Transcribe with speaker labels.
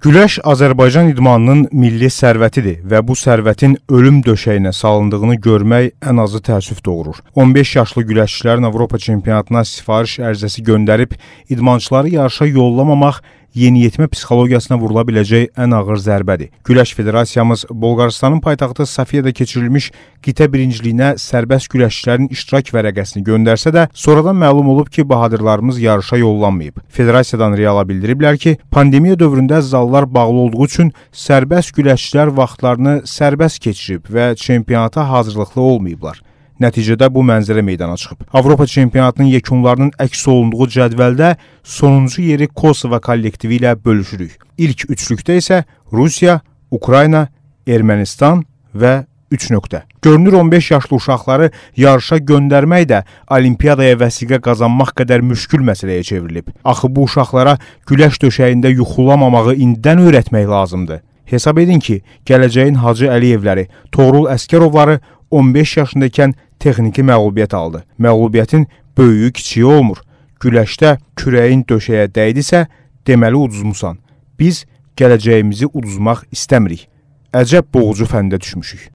Speaker 1: Güləş Azərbaycan idmanının milli sərvətidir və bu sərvətin ölüm döşəyinə salındığını görmək ən azı təəssüf doğurur. 15 yaşlı güləşçilərin Avropa çempionatına sifariş ərizəsi göndərib idmançıları yarışa yollamamaq yeniyetmə psixologiyasına vurula biləcək ən ağır zərbədir. Güləş Federasiyamız Bolqarıstanın paytaxtı Safiyada keçirilmiş qitə birinciliyinə sərbəst güləşçilərin iştirak vərəqəsini göndərsə də, sonradan məlum olub ki, bahadırlarımız yarışa yollanmayıb. Federasiyadan Reala bildiriblər ki, pandemiya dövründə zallar bağlı olduğu üçün sərbəst güləşçilər vaxtlarını sərbəst keçirib və çempionata hazırlıqlı olmayıblar. Nəticədə bu mənzərə meydana çıxıb. Avropa çempionatının yekunlarının əks olunduğu cədvəldə sonuncu yeri Kosova kollektivi ilə bölüşürük. İlk üçlükdə isə Rusiya, Ukrayna, Ermənistan və 3 nöqtə. Görünür 15 yaşlı uşaqları yarışa göndərmək də olimpiyadaya vəsiqə qazanmaq qədər müşkül məsələyə çevrilib. Axı bu uşaqlara güləş döşəyində yuxulamamağı indidən öyrətmək lazımdır. Hesab edin ki, gələcəyin Hacı Əliyevləri, Toğrul Əskərovları 15 yaşındaykən texniki məğlubiyyət aldı. Məğlubiyyətin böyüyü kiçiyi olmur. Güləşdə kürəyin döşəyə dəydisə, deməli uduzmusan. Biz gələcəyimizi uduzmaq istəmirik. Əcəb boğucu fəndə düşmüşük.